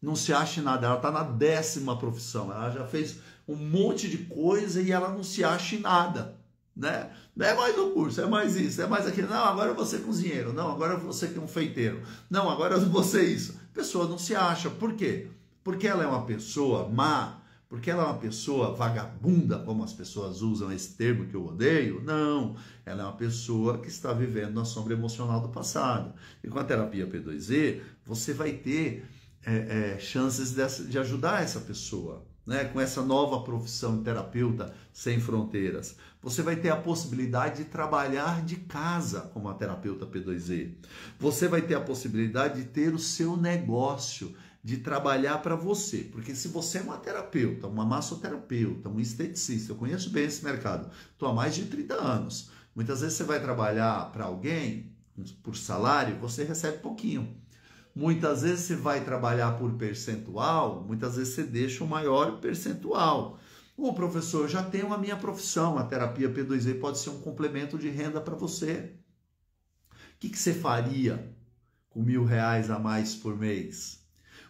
Speaker 1: Não se acha em nada. Ela está na décima profissão. Ela já fez um monte de coisa e ela não se acha em nada. Né? Não é mais o um curso, é mais isso, é mais aquilo. Não, agora você cozinheiro. Não, agora você que é um feiteiro. Não, agora você isso. A pessoa não se acha. Por quê? Porque ela é uma pessoa má porque ela é uma pessoa vagabunda, como as pessoas usam esse termo que eu odeio? Não. Ela é uma pessoa que está vivendo na sombra emocional do passado. E com a terapia P2E, você vai ter é, é, chances dessa, de ajudar essa pessoa. Né, com essa nova profissão de terapeuta sem fronteiras, você vai ter a possibilidade de trabalhar de casa como a terapeuta P2E. Você vai ter a possibilidade de ter o seu negócio, de trabalhar para você. Porque se você é uma terapeuta, uma massoterapeuta, um esteticista, eu conheço bem esse mercado, estou há mais de 30 anos. Muitas vezes você vai trabalhar para alguém por salário, você recebe pouquinho. Muitas vezes você vai trabalhar por percentual, muitas vezes você deixa o um maior percentual. O professor, eu já tenho a minha profissão, a terapia P2E pode ser um complemento de renda para você. O que, que você faria com mil reais a mais por mês?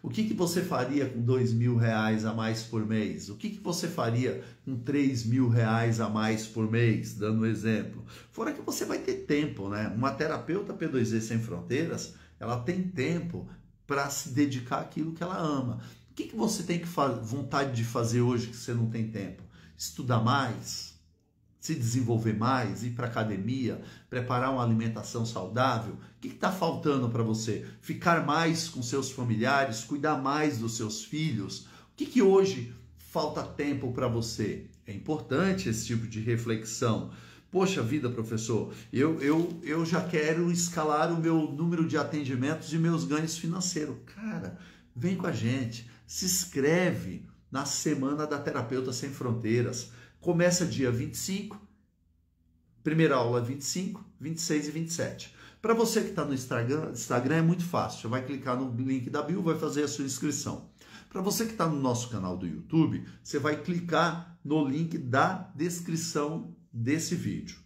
Speaker 1: O que, que você faria com dois mil reais a mais por mês? O que, que você faria com três mil reais a mais por mês? Dando um exemplo. Fora que você vai ter tempo, né? Uma terapeuta P2E Sem Fronteiras, ela tem tempo para se dedicar àquilo que ela ama. O que, que você tem que vontade de fazer hoje que você não tem tempo? Estudar mais? se desenvolver mais, ir para academia, preparar uma alimentação saudável? O que está faltando para você? Ficar mais com seus familiares, cuidar mais dos seus filhos? O que, que hoje falta tempo para você? É importante esse tipo de reflexão. Poxa vida, professor, eu, eu, eu já quero escalar o meu número de atendimentos e meus ganhos financeiros. Cara, vem com a gente, se inscreve na Semana da Terapeuta Sem Fronteiras Começa dia 25, primeira aula 25, 26 e 27. Para você que está no Instagram, Instagram é muito fácil. Você vai clicar no link da bio, vai fazer a sua inscrição. Para você que está no nosso canal do YouTube, você vai clicar no link da descrição desse vídeo.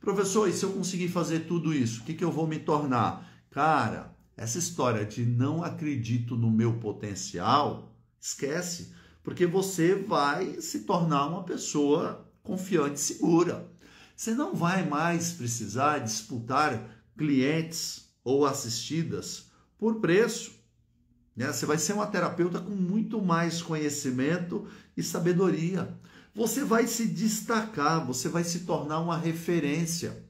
Speaker 1: Professor, e se eu conseguir fazer tudo isso, o que, que eu vou me tornar? Cara, essa história de não acredito no meu potencial, esquece porque você vai se tornar uma pessoa confiante, e segura. Você não vai mais precisar disputar clientes ou assistidas por preço. Né? Você vai ser uma terapeuta com muito mais conhecimento e sabedoria. Você vai se destacar, você vai se tornar uma referência.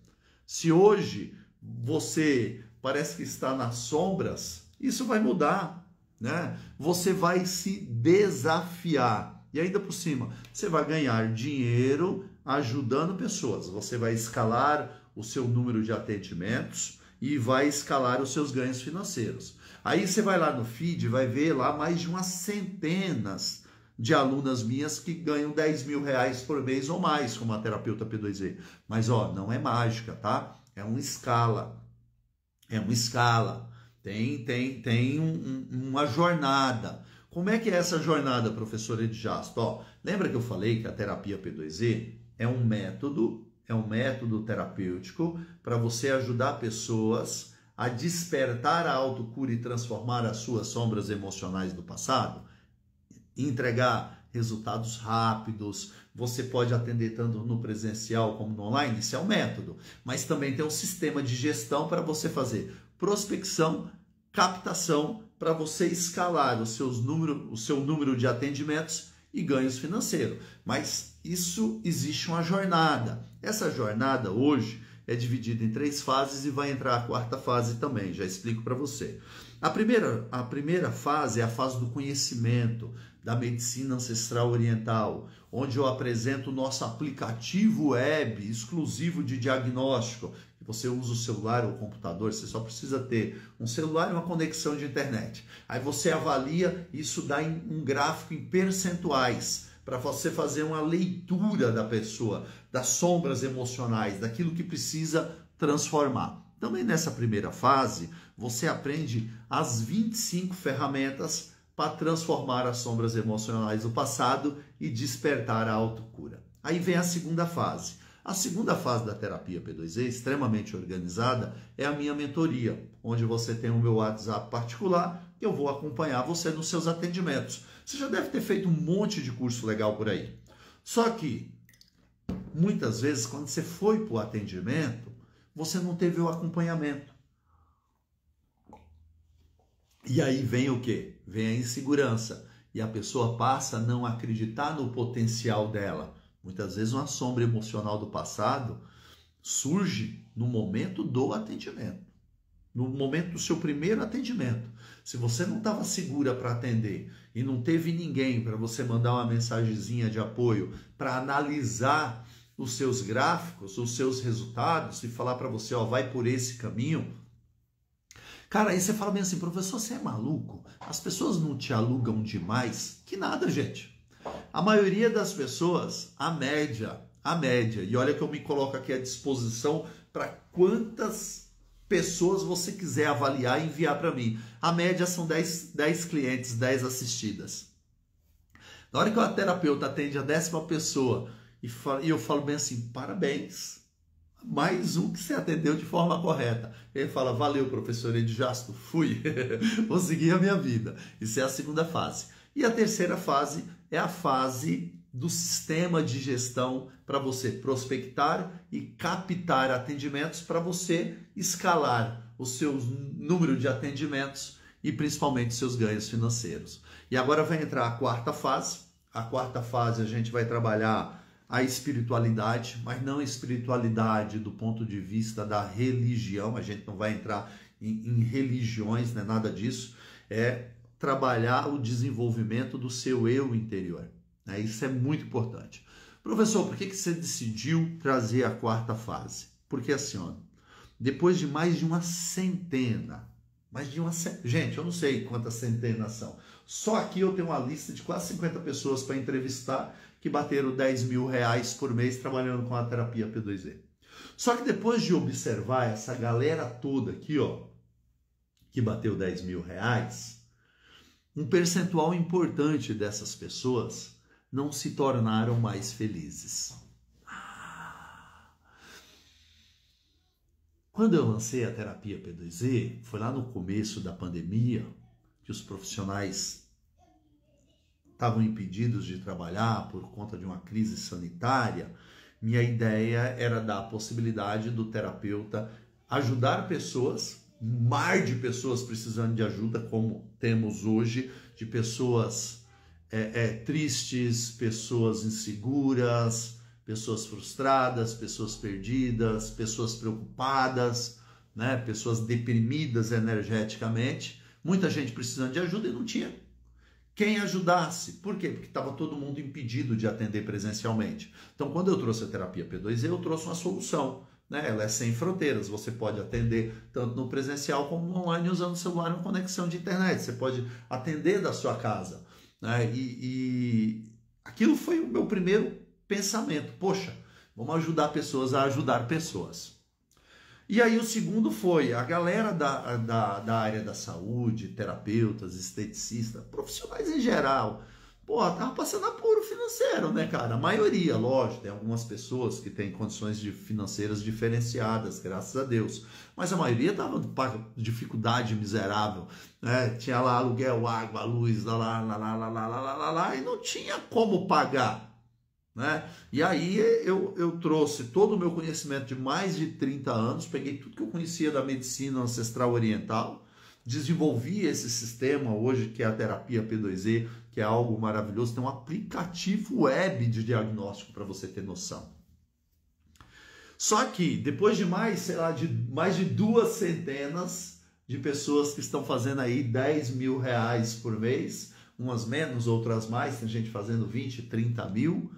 Speaker 1: Se hoje você parece que está nas sombras, isso vai mudar né? Você vai se desafiar. E ainda por cima, você vai ganhar dinheiro ajudando pessoas. Você vai escalar o seu número de atendimentos e vai escalar os seus ganhos financeiros. Aí você vai lá no feed, vai ver lá mais de umas centenas de alunas minhas que ganham 10 mil reais por mês ou mais como a terapeuta P2E. Mas ó, não é mágica, tá? É uma escala. É uma escala. Tem, tem, tem um, um, uma jornada. Como é que é essa jornada, professora Edjasto? Ó, lembra que eu falei que a terapia P2E é um método, é um método terapêutico para você ajudar pessoas a despertar a autocura e transformar as suas sombras emocionais do passado? Entregar resultados rápidos. Você pode atender tanto no presencial como no online, isso é um método. Mas também tem um sistema de gestão para você fazer prospecção, captação para você escalar os seus número, o seu número de atendimentos e ganhos financeiros. Mas isso existe uma jornada. Essa jornada hoje é dividida em três fases e vai entrar a quarta fase também, já explico para você. A primeira, a primeira fase é a fase do conhecimento, da medicina ancestral oriental, onde eu apresento o nosso aplicativo web exclusivo de diagnóstico, que você usa o celular ou o computador, você só precisa ter um celular e uma conexão de internet. Aí você avalia, isso dá um gráfico em percentuais para você fazer uma leitura da pessoa, das sombras emocionais, daquilo que precisa transformar. Também nessa primeira fase, você aprende as 25 ferramentas para transformar as sombras emocionais do passado e despertar a autocura. Aí vem a segunda fase. A segunda fase da terapia P2E, extremamente organizada, é a minha mentoria, onde você tem o meu WhatsApp particular, eu vou acompanhar você nos seus atendimentos. Você já deve ter feito um monte de curso legal por aí. Só que muitas vezes quando você foi para o atendimento, você não teve o acompanhamento. E aí vem o que? Vem a insegurança. E a pessoa passa a não acreditar no potencial dela. Muitas vezes uma sombra emocional do passado surge no momento do atendimento. No momento do seu primeiro atendimento. Se você não estava segura para atender e não teve ninguém para você mandar uma mensagenzinha de apoio, para analisar os seus gráficos, os seus resultados e falar para você, ó, vai por esse caminho, Cara, aí você fala bem assim, professor, você é maluco? As pessoas não te alugam demais? Que nada, gente. A maioria das pessoas, a média, a média, e olha que eu me coloco aqui à disposição para quantas pessoas você quiser avaliar e enviar para mim. A média são 10, 10 clientes, 10 assistidas. Na hora que o terapeuta atende a décima pessoa e eu falo bem assim, parabéns, mais um que você atendeu de forma correta. Ele fala, valeu, professor Edjasto, fui, [LAUGHS] vou seguir a minha vida. Isso é a segunda fase. E a terceira fase é a fase do sistema de gestão para você prospectar e captar atendimentos para você escalar o seu número de atendimentos e principalmente seus ganhos financeiros. E agora vai entrar a quarta fase. A quarta fase a gente vai trabalhar a espiritualidade, mas não a espiritualidade do ponto de vista da religião, a gente não vai entrar em, em religiões, né, nada disso, é trabalhar o desenvolvimento do seu eu interior. Né? Isso é muito importante. Professor, por que, que você decidiu trazer a quarta fase? Porque assim, ó, depois de mais de uma centena, mais de uma centena, gente, eu não sei quantas centenas são, só aqui eu tenho uma lista de quase 50 pessoas para entrevistar que bateram 10 mil reais por mês trabalhando com a terapia P2E. Só que depois de observar essa galera toda aqui, ó, que bateu 10 mil reais, um percentual importante dessas pessoas não se tornaram mais felizes. Ah! Quando eu lancei a terapia P2E, foi lá no começo da pandemia que os profissionais estavam impedidos de trabalhar por conta de uma crise sanitária, minha ideia era dar a possibilidade do terapeuta ajudar pessoas, um mar de pessoas precisando de ajuda, como temos hoje, de pessoas é, é, tristes, pessoas inseguras, pessoas frustradas, pessoas perdidas, pessoas preocupadas, né? pessoas deprimidas energeticamente, muita gente precisando de ajuda e não tinha quem ajudasse. Por quê? Porque estava todo mundo impedido de atender presencialmente. Então, quando eu trouxe a terapia P2E, eu trouxe uma solução. Né? Ela é sem fronteiras, você pode atender tanto no presencial como no online usando o celular e conexão de internet. Você pode atender da sua casa. Né? E, e aquilo foi o meu primeiro pensamento. Poxa, vamos ajudar pessoas a ajudar pessoas. E aí o segundo foi a galera da, da, da área da saúde, terapeutas, esteticistas, profissionais em geral. Pô, tava passando apuro financeiro, né, cara? A maioria, lógico, tem algumas pessoas que têm condições de financeiras diferenciadas, graças a Deus. Mas a maioria tava com dificuldade miserável, né? Tinha lá aluguel, água, luz, lá, lá, lá, lá, lá, lá, lá, lá, lá, lá, e não tinha como pagar. Né? E aí eu, eu trouxe todo o meu conhecimento de mais de 30 anos, peguei tudo que eu conhecia da medicina ancestral oriental, desenvolvi esse sistema hoje que é a terapia P2E, que é algo maravilhoso, tem um aplicativo web de diagnóstico para você ter noção. Só que depois de mais, sei lá, de mais de duas centenas de pessoas que estão fazendo aí 10 mil reais por mês, umas menos, outras mais, tem gente fazendo 20, 30 mil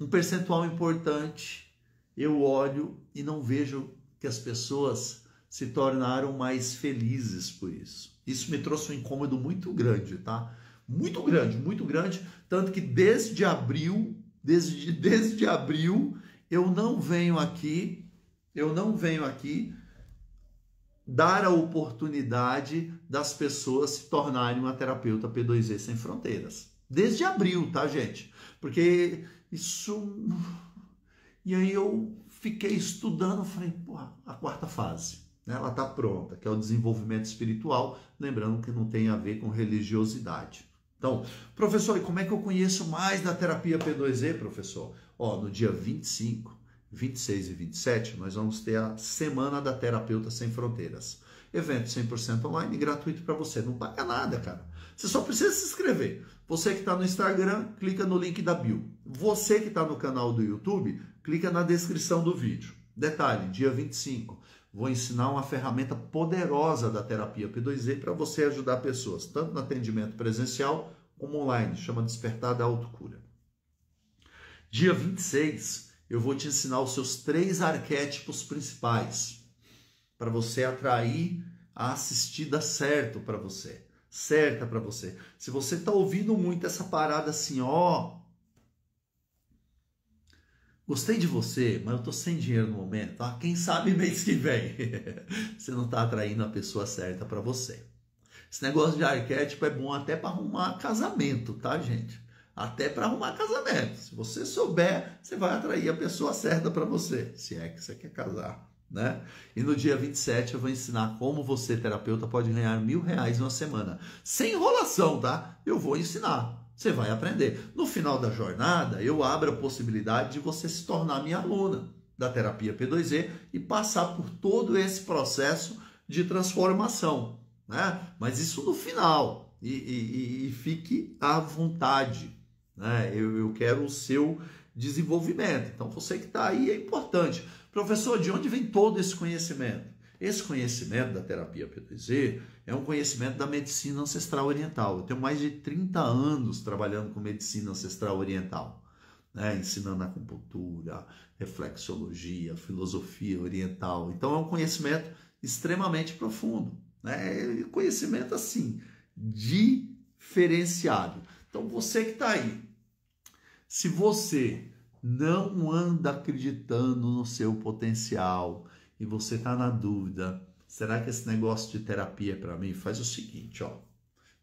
Speaker 1: um percentual importante, eu olho e não vejo que as pessoas se tornaram mais felizes por isso. Isso me trouxe um incômodo muito grande, tá? Muito grande, muito grande, tanto que desde abril, desde, desde abril, eu não venho aqui, eu não venho aqui dar a oportunidade das pessoas se tornarem uma terapeuta P2E sem fronteiras. Desde abril, tá, gente? Porque isso. E aí eu fiquei estudando, falei, pô, a quarta fase, né? ela está pronta, que é o desenvolvimento espiritual, lembrando que não tem a ver com religiosidade. Então, professor, e como é que eu conheço mais da terapia P2E, professor? Ó, no dia 25, 26 e 27, nós vamos ter a Semana da Terapeuta Sem Fronteiras. Evento 100% online gratuito para você. Não paga nada, cara. Você só precisa se inscrever. Você que está no Instagram, clica no link da bio. Você que está no canal do YouTube, clica na descrição do vídeo. Detalhe, dia 25, vou ensinar uma ferramenta poderosa da terapia P2E para você ajudar pessoas, tanto no atendimento presencial como online, chama Despertar da Autocura. Dia 26, eu vou te ensinar os seus três arquétipos principais para você atrair a assistida certo para você certa para você. Se você está ouvindo muito essa parada assim, ó, Gostei de você, mas eu tô sem dinheiro no momento, Ah, Quem sabe mês que vem. [LAUGHS] você não tá atraindo a pessoa certa para você. Esse negócio de arquétipo é bom até para arrumar casamento, tá, gente? Até para arrumar casamento. Se você souber, você vai atrair a pessoa certa para você, se é que você quer casar. Né? E no dia 27 eu vou ensinar como você, terapeuta, pode ganhar mil reais uma semana. Sem enrolação, tá? Eu vou ensinar. Você vai aprender. No final da jornada, eu abro a possibilidade de você se tornar minha aluna da terapia P2E e passar por todo esse processo de transformação. Né? Mas isso no final. E, e, e fique à vontade. Né? Eu, eu quero o seu desenvolvimento. Então, você que está aí é importante. Professor, de onde vem todo esse conhecimento? Esse conhecimento da terapia PTZ é um conhecimento da medicina ancestral oriental. Eu tenho mais de 30 anos trabalhando com medicina ancestral oriental, né? ensinando acupuntura, reflexologia, filosofia oriental. Então é um conhecimento extremamente profundo, né? É conhecimento assim, diferenciado. Então você que está aí, se você não anda acreditando no seu potencial e você está na dúvida, será que esse negócio de terapia é para mim? Faz o seguinte, ó.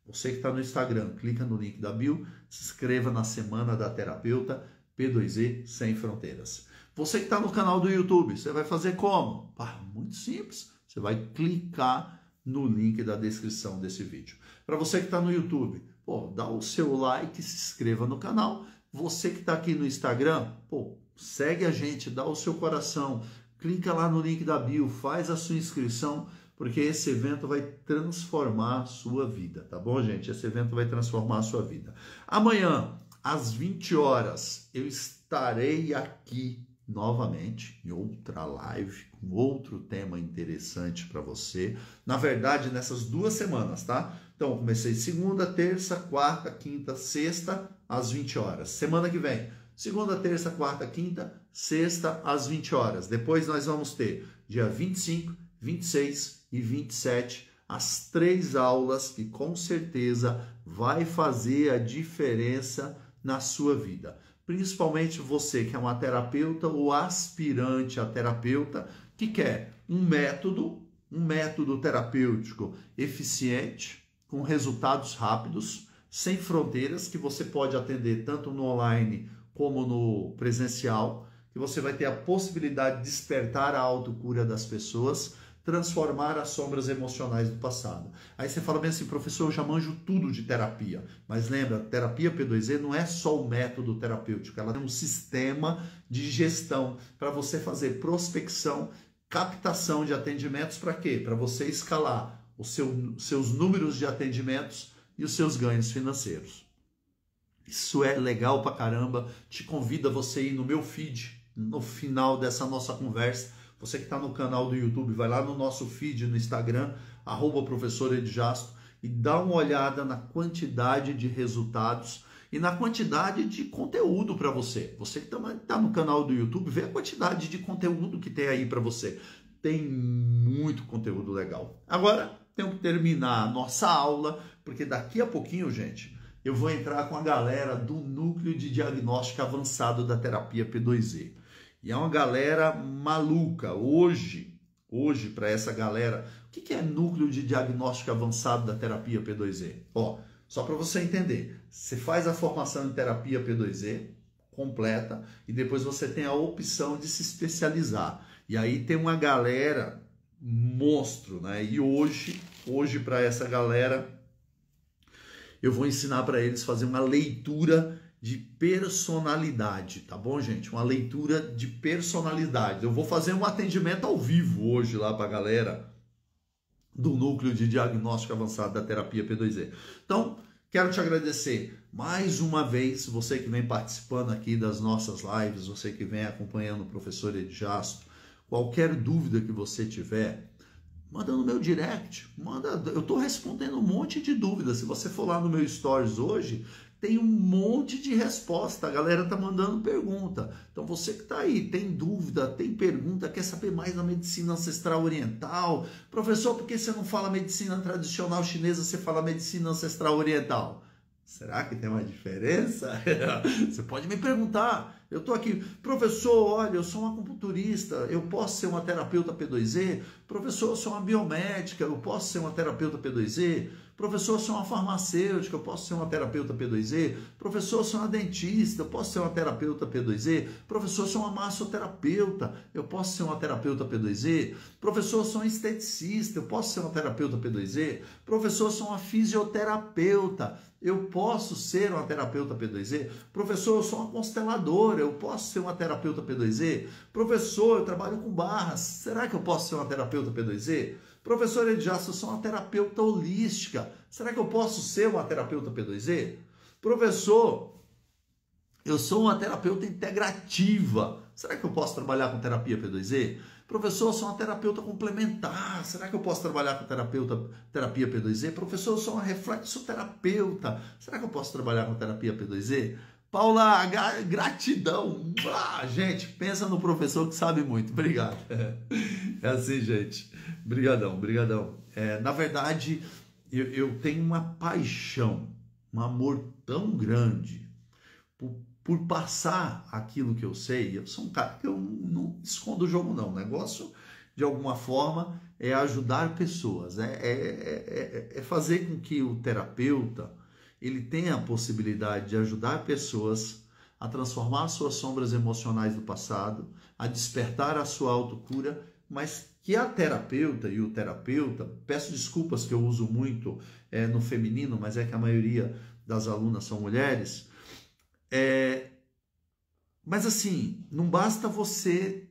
Speaker 1: Você que está no Instagram, clica no link da bio, se inscreva na Semana da Terapeuta P2E Sem Fronteiras. Você que está no canal do YouTube, você vai fazer como? Ah, muito simples. Você vai clicar no link da descrição desse vídeo. Para você que está no YouTube, pô, dá o seu like, se inscreva no canal você que está aqui no Instagram, pô, segue a gente, dá o seu coração, clica lá no link da bio, faz a sua inscrição, porque esse evento vai transformar a sua vida, tá bom, gente? Esse evento vai transformar a sua vida. Amanhã, às 20 horas, eu estarei aqui novamente em outra live com outro tema interessante para você. Na verdade, nessas duas semanas, tá? Então, comecei segunda, terça, quarta, quinta, sexta às 20 horas. Semana que vem, segunda, terça, quarta, quinta, sexta às 20 horas. Depois nós vamos ter dia 25, 26 e 27 as três aulas que com certeza vai fazer a diferença na sua vida. Principalmente você que é uma terapeuta ou aspirante a terapeuta que quer um método, um método terapêutico eficiente, com resultados rápidos sem fronteiras, que você pode atender tanto no online como no presencial, que você vai ter a possibilidade de despertar a autocura das pessoas, transformar as sombras emocionais do passado. Aí você fala bem assim, professor, eu já manjo tudo de terapia. Mas lembra, terapia P2E não é só o método terapêutico, ela é um sistema de gestão para você fazer prospecção, captação de atendimentos para quê? Para você escalar os seu, seus números de atendimentos e os seus ganhos financeiros. Isso é legal pra caramba. Te convido a você ir no meu feed, no final dessa nossa conversa. Você que está no canal do YouTube, vai lá no nosso feed no Instagram, arroba professor Edjasto, e dá uma olhada na quantidade de resultados e na quantidade de conteúdo para você. Você que está no canal do YouTube, vê a quantidade de conteúdo que tem aí para você. Tem muito conteúdo legal. Agora, tenho que terminar a nossa aula porque daqui a pouquinho, gente, eu vou entrar com a galera do Núcleo de Diagnóstico Avançado da Terapia P2E. E é uma galera maluca. Hoje, hoje para essa galera, o que é Núcleo de Diagnóstico Avançado da Terapia P2E? Ó, só para você entender, você faz a formação em terapia P2E completa e depois você tem a opção de se especializar. E aí tem uma galera monstro, né? E hoje, hoje para essa galera eu vou ensinar para eles fazer uma leitura de personalidade, tá bom, gente? Uma leitura de personalidade. Eu vou fazer um atendimento ao vivo hoje lá para a galera do Núcleo de Diagnóstico Avançado da Terapia P2E. Então, quero te agradecer mais uma vez, você que vem participando aqui das nossas lives, você que vem acompanhando o professor Edjastro. Qualquer dúvida que você tiver, Manda no meu direct, manda, eu estou respondendo um monte de dúvidas. Se você for lá no meu stories hoje, tem um monte de resposta. A galera tá mandando pergunta. Então você que tá aí, tem dúvida, tem pergunta, quer saber mais da medicina ancestral oriental? Professor, por que você não fala medicina tradicional chinesa, você fala medicina ancestral oriental? Será que tem uma diferença? [LAUGHS] você pode me perguntar. Eu estou aqui, professor, olha, eu sou uma computurista, eu posso ser uma terapeuta P2E? Professor, eu sou uma biomédica, eu posso ser uma terapeuta P2E? Professor, eu sou uma farmacêutica, eu posso ser uma terapeuta P2E? Professor, eu sou uma dentista, eu posso ser uma terapeuta P2E? Professor, eu sou uma massoterapeuta, eu posso ser uma terapeuta P2E? Professor, eu sou uma esteticista, eu posso ser uma terapeuta P2E? Professor, eu sou uma fisioterapeuta, eu posso ser uma terapeuta P2E? Professor, eu sou uma consteladora, eu posso ser uma terapeuta P2E? Professor, eu trabalho com barras, será que eu posso ser uma terapeuta P2E? Professor Edjaço, eu sou uma terapeuta holística, será que eu posso ser uma terapeuta P2E? Professor, eu sou uma terapeuta integrativa, Será que eu posso trabalhar com terapia P2E? Professor, eu sou uma terapeuta complementar. Será que eu posso trabalhar com terapeuta, terapia P2E? Professor, eu sou uma reflexoterapeuta. Será que eu posso trabalhar com terapia P2E? Paula, gratidão. Ah, gente, pensa no professor que sabe muito. Obrigado. É assim, gente. Obrigadão obrigadão. É, na verdade, eu, eu tenho uma paixão, um amor tão grande por passar aquilo que eu sei. Eu sou um cara que eu não escondo o jogo, não. O negócio, de alguma forma, é ajudar pessoas, né? é, é, é, é fazer com que o terapeuta ele tenha a possibilidade de ajudar pessoas a transformar suas sombras emocionais do passado, a despertar a sua autocura, mas que a terapeuta e o terapeuta, peço desculpas que eu uso muito é, no feminino, mas é que a maioria das alunas são mulheres, é, mas assim, não basta você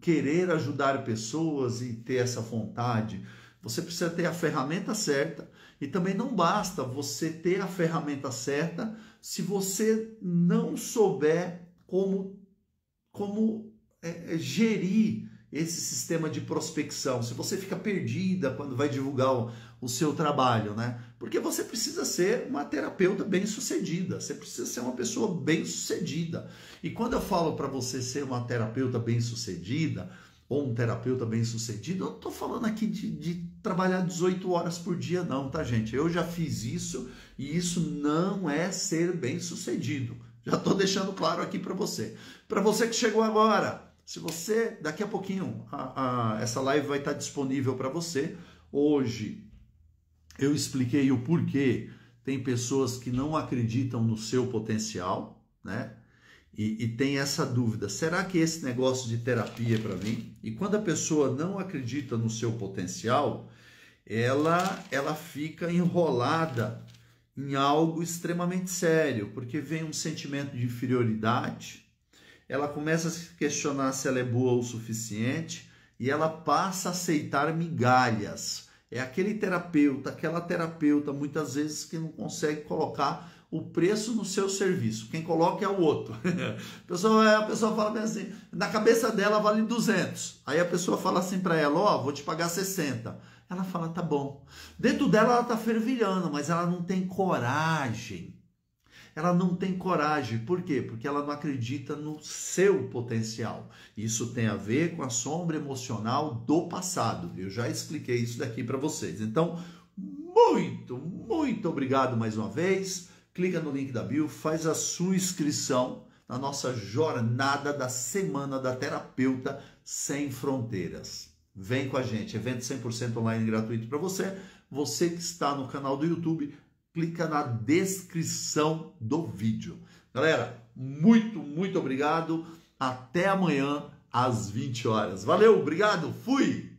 Speaker 1: querer ajudar pessoas e ter essa vontade. Você precisa ter a ferramenta certa e também não basta você ter a ferramenta certa se você não souber como como é, é gerir esse sistema de prospecção. Se você fica perdida quando vai divulgar o, o seu trabalho, né? Porque você precisa ser uma terapeuta bem sucedida, você precisa ser uma pessoa bem sucedida. E quando eu falo para você ser uma terapeuta bem sucedida, ou um terapeuta bem sucedido, eu não estou falando aqui de, de trabalhar 18 horas por dia, não, tá, gente? Eu já fiz isso e isso não é ser bem sucedido. Já estou deixando claro aqui para você. Para você que chegou agora, se você, daqui a pouquinho, a, a, essa live vai estar disponível para você. Hoje, eu expliquei o porquê tem pessoas que não acreditam no seu potencial, né? E, e tem essa dúvida: será que esse negócio de terapia é para mim? E quando a pessoa não acredita no seu potencial, ela ela fica enrolada em algo extremamente sério, porque vem um sentimento de inferioridade, ela começa a se questionar se ela é boa o suficiente e ela passa a aceitar migalhas é aquele terapeuta, aquela terapeuta, muitas vezes, que não consegue colocar o preço no seu serviço. Quem coloca é o outro. a, [LAUGHS] pessoa, é, a pessoa fala assim, na cabeça dela vale 200. Aí a pessoa fala assim para ela, ó, oh, vou te pagar 60. Ela fala, tá bom. Dentro dela ela tá fervilhando, mas ela não tem coragem ela não tem coragem. Por quê? Porque ela não acredita no seu potencial. Isso tem a ver com a sombra emocional do passado. Eu já expliquei isso daqui para vocês. Então, muito, muito obrigado mais uma vez. Clica no link da bio, faz a sua inscrição na nossa jornada da Semana da Terapeuta Sem Fronteiras. Vem com a gente, evento 100% online gratuito para você. Você que está no canal do YouTube, clica na descrição do vídeo. Galera, muito, muito obrigado. Até amanhã às 20 horas. Valeu, obrigado, fui!